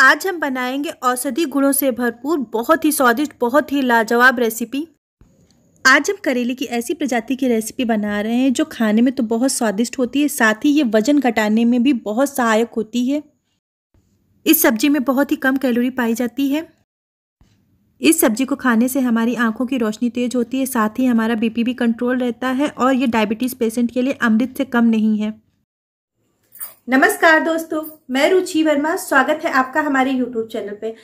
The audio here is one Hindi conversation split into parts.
आज हम बनाएंगे औषधि गुणों से भरपूर बहुत ही स्वादिष्ट बहुत ही लाजवाब रेसिपी आज हम करेले की ऐसी प्रजाति की रेसिपी बना रहे हैं जो खाने में तो बहुत स्वादिष्ट होती है साथ ही ये वजन घटाने में भी बहुत सहायक होती है इस सब्जी में बहुत ही कम कैलोरी पाई जाती है इस सब्जी को खाने से हमारी आंखों की रोशनी तेज होती है साथ ही हमारा बीपी भी कंट्रोल रहता है और ये डायबिटीज़ पेशेंट के लिए अमृत से कम नहीं है नमस्कार दोस्तों मैं रुचि वर्मा स्वागत है आपका हमारे यूट्यूब चैनल पे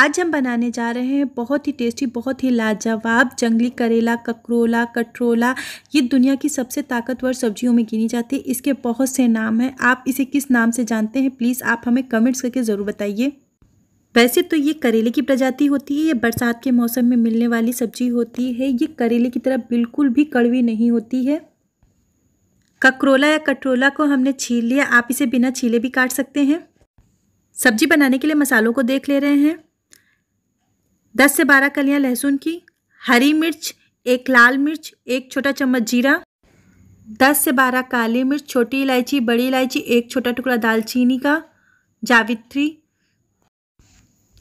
आज हम बनाने जा रहे हैं बहुत ही टेस्टी बहुत ही लाजवाब जंगली करेला ककरोला कटरोला ये दुनिया की सबसे ताकतवर सब्जियों में गिनी जाती है इसके बहुत से नाम हैं आप इसे किस नाम से जानते हैं प्लीज़ आप हमें कमेंट्स करके ज़रूर बताइए वैसे तो ये करेले की प्रजाति होती है ये बरसात के मौसम में मिलने वाली सब्जी होती है ये करेले की तरह बिल्कुल भी कड़वी नहीं होती है ककरोला या कटरोला को हमने छील लिया आप इसे बिना छीले भी काट सकते हैं सब्जी बनाने के लिए मसालों को देख ले रहे हैं दस से बारह कलियाँ लहसुन की हरी मिर्च एक लाल मिर्च एक छोटा चम्मच जीरा दस से बारह काली मिर्च छोटी इलायची बड़ी इलायची एक छोटा टुकड़ा दालचीनी का जावित्री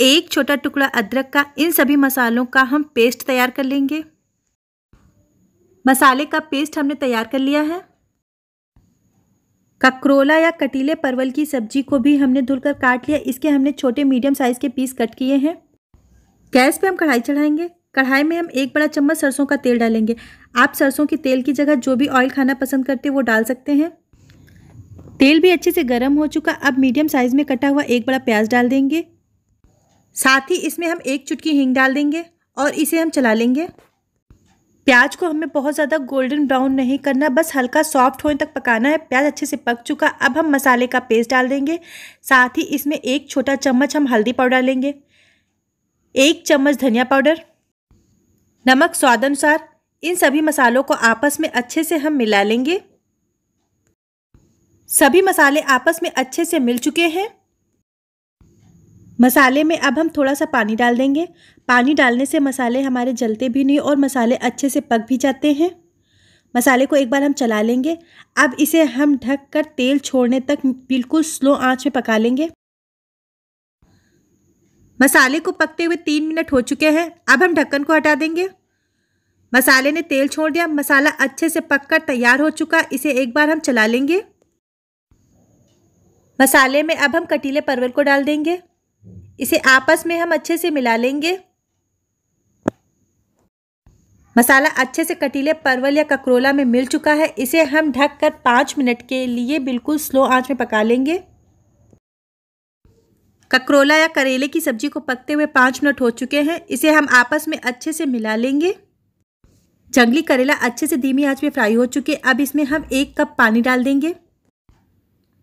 एक छोटा टुकड़ा अदरक का इन सभी मसालों का हम पेस्ट तैयार कर लेंगे मसाले का पेस्ट हमने तैयार कर लिया है ककरोला या कटीले परवल की सब्जी को भी हमने धुलकर काट लिया इसके हमने छोटे मीडियम साइज़ के पीस कट किए हैं गैस पे हम कढ़ाई चढ़ाएंगे कढ़ाई में हम एक बड़ा चम्मच सरसों का तेल डालेंगे आप सरसों के तेल की जगह जो भी ऑयल खाना पसंद करते हैं वो डाल सकते हैं तेल भी अच्छे से गर्म हो चुका अब मीडियम साइज़ में कटा हुआ एक बड़ा प्याज डाल देंगे साथ ही इसमें हम एक चुटकी हींग डाल देंगे और इसे हम चला लेंगे प्याज को हमें बहुत ज़्यादा गोल्डन ब्राउन नहीं करना बस हल्का सॉफ्ट होने तक पकाना है प्याज अच्छे से पक चुका अब हम मसाले का पेस्ट डाल देंगे साथ ही इसमें एक छोटा चम्मच हम हल्दी पाउडर डालेंगे एक चम्मच धनिया पाउडर नमक स्वाद अनुसार इन सभी मसालों को आपस में अच्छे से हम मिला लेंगे सभी मसाले आपस में अच्छे से मिल चुके हैं मसाले में अब हम थोड़ा सा पानी डाल देंगे पानी डालने से मसाले हमारे जलते भी नहीं और मसाले अच्छे से पक भी जाते हैं मसाले को एक बार हम चला लेंगे अब इसे हम ढक कर तेल छोड़ने तक बिल्कुल स्लो आंच में पका लेंगे मसाले को पकते हुए तीन मिनट हो चुके हैं अब हम ढक्कन को हटा देंगे मसाले ने तेल छोड़ दिया मसाला अच्छे से पककर तैयार हो चुका इसे एक बार हम चला लेंगे मसाले में अब हम कटीले परवल को डाल देंगे इसे आपस में हम अच्छे से मिला लेंगे मसाला अच्छे से कटीले परवल या ककरोला में मिल चुका है इसे हम ढककर पाँच मिनट के लिए बिल्कुल स्लो आंच में पका लेंगे ककरोला या करेले की सब्जी को पकते हुए पाँच मिनट हो चुके हैं इसे हम आपस में अच्छे से मिला लेंगे जंगली करेला अच्छे से धीमी आंच में फ्राई हो चुके अब इसमें हम एक कप पानी डाल देंगे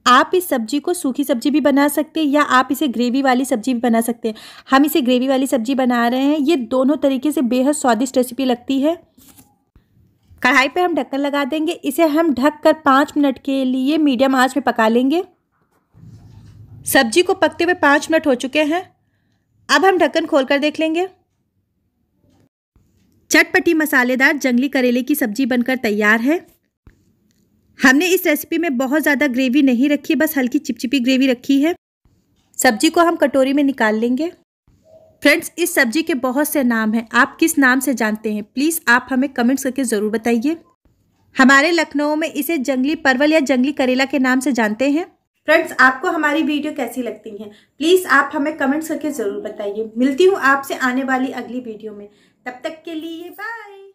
आप इस सब्जी को सूखी सब्जी भी बना सकते हैं या आप इसे ग्रेवी वाली सब्जी भी बना सकते हैं हम इसे ग्रेवी वाली सब्जी बना रहे हैं ये दोनों तरीके से बेहद स्वादिष्ट रेसिपी लगती है कढ़ाई पे हम ढक्कन लगा देंगे इसे हम ढक कर पाँच मिनट के लिए मीडियम आंच पे पका लेंगे सब्जी को पकते हुए पाँच मिनट हो चुके हैं अब हम ढक्कन खोल कर देख लेंगे चटपटी मसालेदार जंगली करेले की सब्जी बनकर तैयार है हमने इस रेसिपी में बहुत ज़्यादा ग्रेवी नहीं रखी है बस हल्की चिपचिपी ग्रेवी रखी है सब्जी को हम कटोरी में निकाल लेंगे फ्रेंड्स इस सब्जी के बहुत से नाम हैं आप किस नाम से जानते हैं प्लीज़ आप हमें कमेंट्स करके ज़रूर बताइए हमारे लखनऊ में इसे जंगली परवल या जंगली करेला के नाम से जानते हैं फ्रेंड्स आपको हमारी वीडियो कैसी लगती है प्लीज़ आप हमें कमेंट्स करके ज़रूर बताइए मिलती हूँ आपसे आने वाली अगली वीडियो में तब तक के लिए बाय